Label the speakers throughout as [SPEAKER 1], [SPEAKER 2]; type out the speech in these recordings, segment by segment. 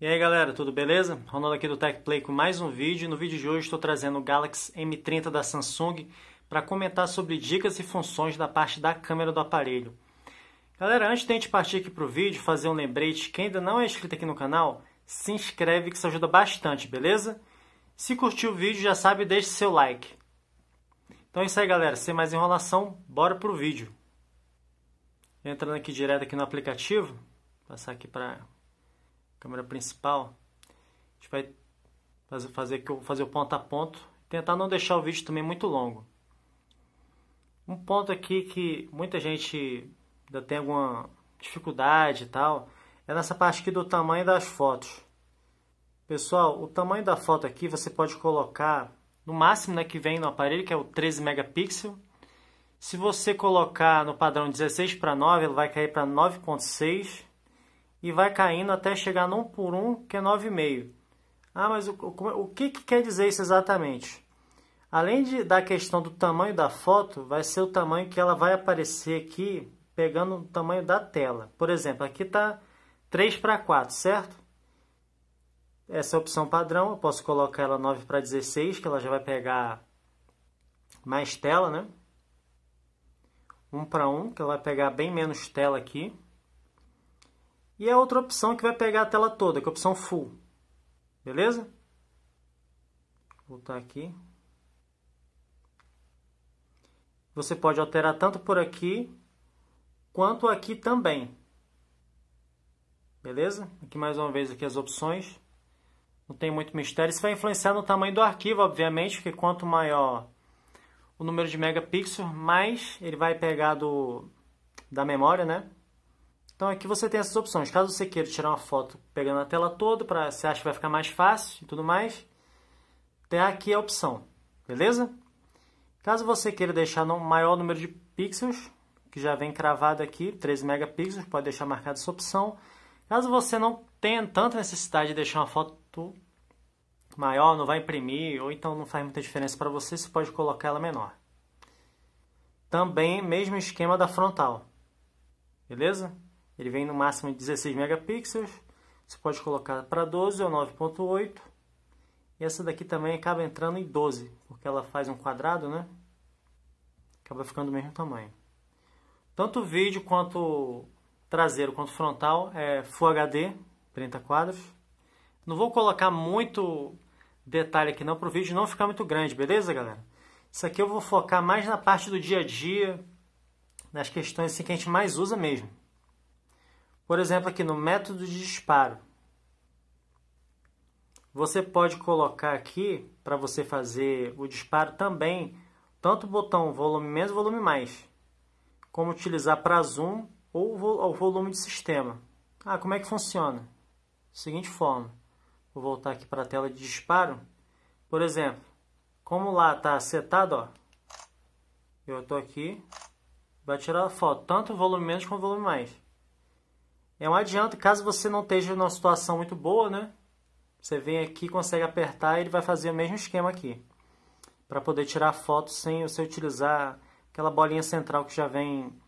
[SPEAKER 1] E aí galera, tudo beleza? Ronaldo aqui do Tech Play com mais um vídeo. No vídeo de hoje estou trazendo o Galaxy M30 da Samsung para comentar sobre dicas e funções da parte da câmera do aparelho. Galera, antes de a gente partir aqui para o vídeo, fazer um lembrete, quem ainda não é inscrito aqui no canal, se inscreve que isso ajuda bastante, beleza? Se curtiu o vídeo, já sabe, deixe seu like. Então é isso aí galera, sem mais enrolação, bora para o vídeo. Entrando aqui direto aqui no aplicativo, passar aqui para câmera principal, a gente vai fazer, fazer, fazer o ponto a ponto, tentar não deixar o vídeo também muito longo. Um ponto aqui que muita gente ainda tem alguma dificuldade e tal, é nessa parte aqui do tamanho das fotos. Pessoal, o tamanho da foto aqui você pode colocar no máximo né, que vem no aparelho, que é o 13 megapixel. Se você colocar no padrão 16 para 9, ele vai cair para 9.6 e vai caindo até chegar num por um, que é 9,5. Ah, mas o, o, é, o que, que quer dizer isso exatamente? Além de, da questão do tamanho da foto, vai ser o tamanho que ela vai aparecer aqui, pegando o tamanho da tela. Por exemplo, aqui está 3 para 4, certo? Essa é a opção padrão, eu posso colocar ela 9 para 16, que ela já vai pegar mais tela, né? 1 para 1, que ela vai pegar bem menos tela aqui. E a é outra opção que vai pegar a tela toda, que é a opção Full. Beleza? Vou voltar aqui. Você pode alterar tanto por aqui, quanto aqui também. Beleza? Aqui mais uma vez aqui as opções. Não tem muito mistério. Isso vai influenciar no tamanho do arquivo, obviamente, porque quanto maior o número de megapixels, mais ele vai pegar do, da memória, né? Então aqui você tem essas opções. Caso você queira tirar uma foto pegando a tela toda, para você acha que vai ficar mais fácil e tudo mais, tem aqui a opção, beleza? Caso você queira deixar no maior número de pixels, que já vem cravado aqui, 13 megapixels, pode deixar marcada essa opção. Caso você não tenha tanta necessidade de deixar uma foto maior, não vai imprimir, ou então não faz muita diferença para você, você pode colocar ela menor. Também, mesmo esquema da frontal. Beleza? Ele vem no máximo de 16 megapixels. Você pode colocar para 12 ou 9.8. E essa daqui também acaba entrando em 12, porque ela faz um quadrado, né? Acaba ficando do mesmo tamanho. Tanto o vídeo quanto traseiro quanto frontal é Full HD, 30 quadros. Não vou colocar muito detalhe aqui não para o vídeo não ficar muito grande, beleza, galera? Isso aqui eu vou focar mais na parte do dia a dia, nas questões assim, que a gente mais usa mesmo. Por exemplo, aqui no método de disparo, você pode colocar aqui para você fazer o disparo também tanto o botão volume menos volume mais, como utilizar para zoom ou o volume de sistema. Ah, como é que funciona? Seguinte forma, vou voltar aqui para a tela de disparo. Por exemplo, como lá está setado, ó, eu estou aqui, vai tirar a foto, tanto volume menos como volume mais. É um adianto, caso você não esteja numa situação muito boa, né? Você vem aqui, consegue apertar e ele vai fazer o mesmo esquema aqui. Para poder tirar foto sem você utilizar aquela bolinha central que já vem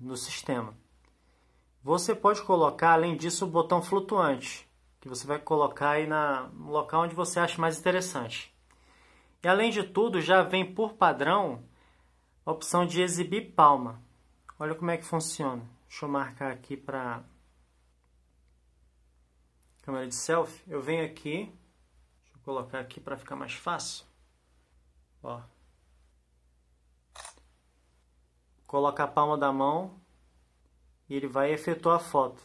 [SPEAKER 1] no sistema. Você pode colocar, além disso, o botão flutuante, que você vai colocar aí na, no local onde você acha mais interessante. E além de tudo, já vem por padrão a opção de exibir palma. Olha como é que funciona. Deixa eu marcar aqui para câmera de selfie. Eu venho aqui, deixa eu colocar aqui para ficar mais fácil. Ó. Coloca a palma da mão e ele vai efetuar a foto.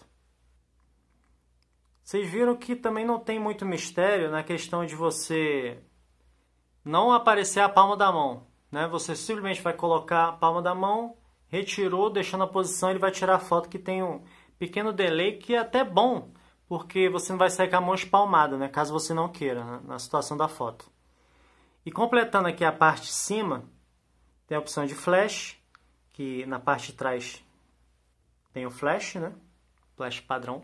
[SPEAKER 1] Vocês viram que também não tem muito mistério na questão de você não aparecer a palma da mão, né? Você simplesmente vai colocar a palma da mão retirou, deixando a posição, ele vai tirar a foto que tem um pequeno delay que é até bom, porque você não vai sair com a mão espalmada, né? Caso você não queira, né? na situação da foto. E completando aqui a parte de cima, tem a opção de flash, que na parte de trás tem o flash, né? Flash padrão.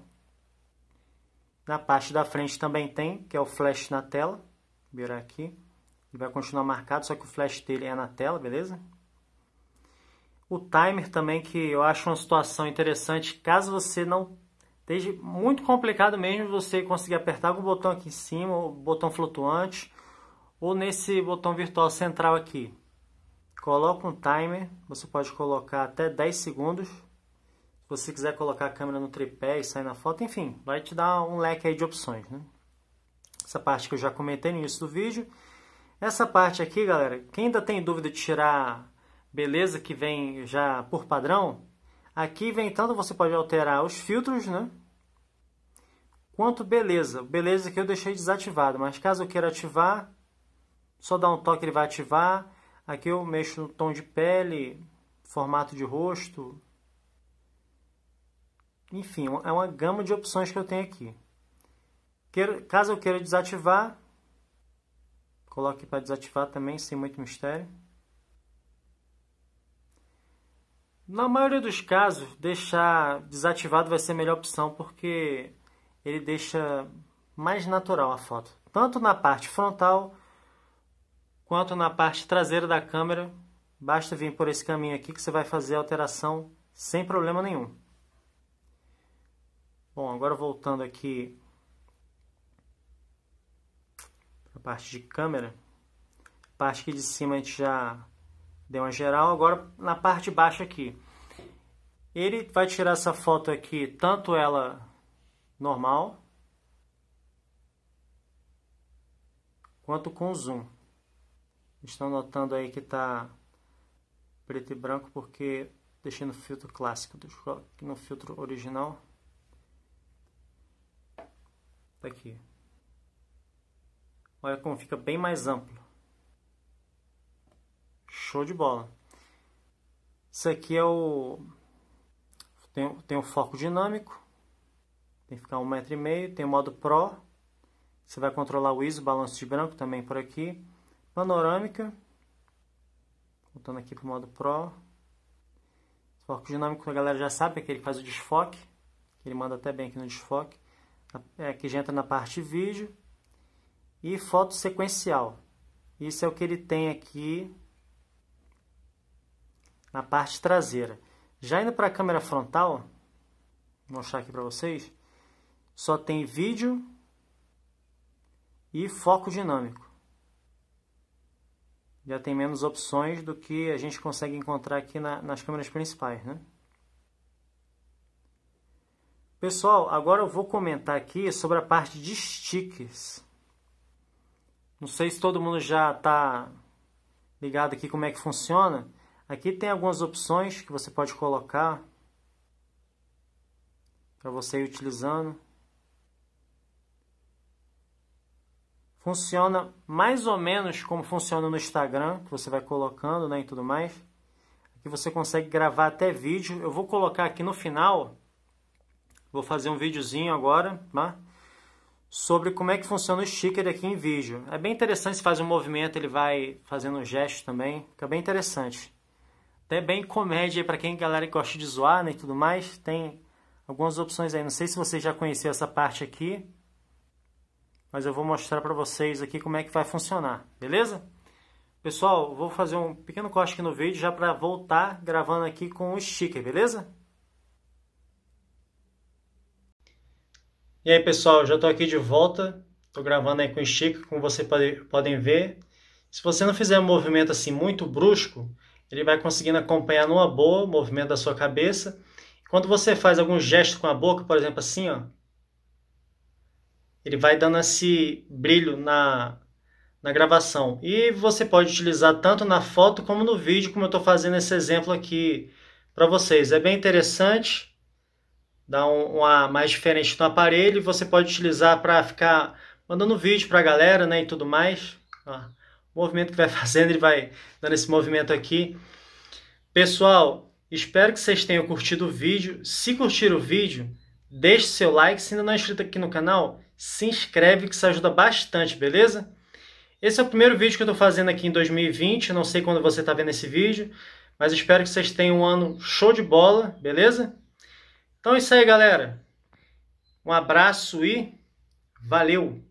[SPEAKER 1] Na parte da frente também tem, que é o flash na tela. Virar aqui. Ele vai continuar marcado, só que o flash dele é na tela, beleza? O timer também, que eu acho uma situação interessante, caso você não esteja muito complicado mesmo, você conseguir apertar o botão aqui em cima, o botão flutuante, ou nesse botão virtual central aqui. Coloca um timer, você pode colocar até 10 segundos. Se você quiser colocar a câmera no tripé e sair na foto, enfim, vai te dar um leque aí de opções, né? Essa parte que eu já comentei no início do vídeo. Essa parte aqui, galera, quem ainda tem dúvida de tirar beleza, que vem já por padrão, aqui vem tanto você pode alterar os filtros, né? Quanto beleza. Beleza que eu deixei desativado, mas caso eu queira ativar, só dá um toque ele vai ativar. Aqui eu mexo no tom de pele, formato de rosto. Enfim, é uma é gama de opções que eu tenho aqui. Queiro, caso eu queira desativar, coloque para desativar também, sem muito mistério. Na maioria dos casos, deixar desativado vai ser a melhor opção porque ele deixa mais natural a foto, tanto na parte frontal quanto na parte traseira da câmera. Basta vir por esse caminho aqui que você vai fazer a alteração sem problema nenhum. Bom, agora voltando aqui para a parte de câmera, parte aqui de cima a gente já Deu uma geral. Agora, na parte baixa aqui. Ele vai tirar essa foto aqui, tanto ela normal, quanto com zoom. Estão notando aí que está preto e branco porque deixei no filtro clássico, no filtro original. Está aqui. Olha como fica bem mais amplo. Show de bola. Isso aqui é o... Tem, tem o foco dinâmico. Tem que ficar um metro e meio. Tem o modo Pro. Você vai controlar o ISO, balanço de branco também por aqui. Panorâmica. Voltando aqui para o modo Pro. Foco dinâmico a galera já sabe, é que ele faz o desfoque. Ele manda até bem aqui no desfoque. É, aqui já entra na parte vídeo. E foto sequencial. Isso é o que ele tem aqui na parte traseira. Já indo para a câmera frontal, vou mostrar aqui para vocês, só tem vídeo e foco dinâmico. Já tem menos opções do que a gente consegue encontrar aqui na, nas câmeras principais, né? Pessoal, agora eu vou comentar aqui sobre a parte de sticks. Não sei se todo mundo já está ligado aqui como é que funciona, Aqui tem algumas opções que você pode colocar para você ir utilizando. Funciona mais ou menos como funciona no Instagram, que você vai colocando né, e tudo mais. Aqui você consegue gravar até vídeo. Eu vou colocar aqui no final, vou fazer um videozinho agora, tá? sobre como é que funciona o sticker aqui em vídeo. É bem interessante, se faz um movimento, ele vai fazendo um gesto também, fica bem interessante. Até bem comédia para quem galera que gosta de zoar né, e tudo mais. Tem algumas opções aí. Não sei se você já conheceu essa parte aqui. Mas eu vou mostrar para vocês aqui como é que vai funcionar. Beleza? Pessoal, vou fazer um pequeno corte aqui no vídeo já para voltar gravando aqui com o sticker, beleza? E aí pessoal, já estou aqui de volta, estou gravando aí com o sticker, como vocês podem ver. Se você não fizer um movimento assim muito brusco, ele vai conseguindo acompanhar numa boa o movimento da sua cabeça. Quando você faz algum gesto com a boca, por exemplo, assim, ó, ele vai dando esse brilho na, na gravação. E você pode utilizar tanto na foto como no vídeo, como eu estou fazendo esse exemplo aqui para vocês. É bem interessante, dá um, uma mais diferente no aparelho você pode utilizar para ficar mandando vídeo para a galera né, e tudo mais. Ó movimento que vai fazendo, ele vai dando esse movimento aqui. Pessoal, espero que vocês tenham curtido o vídeo. Se curtir o vídeo, deixe seu like. Se ainda não é inscrito aqui no canal, se inscreve que isso ajuda bastante, beleza? Esse é o primeiro vídeo que eu estou fazendo aqui em 2020. não sei quando você está vendo esse vídeo, mas espero que vocês tenham um ano show de bola, beleza? Então é isso aí, galera. Um abraço e valeu!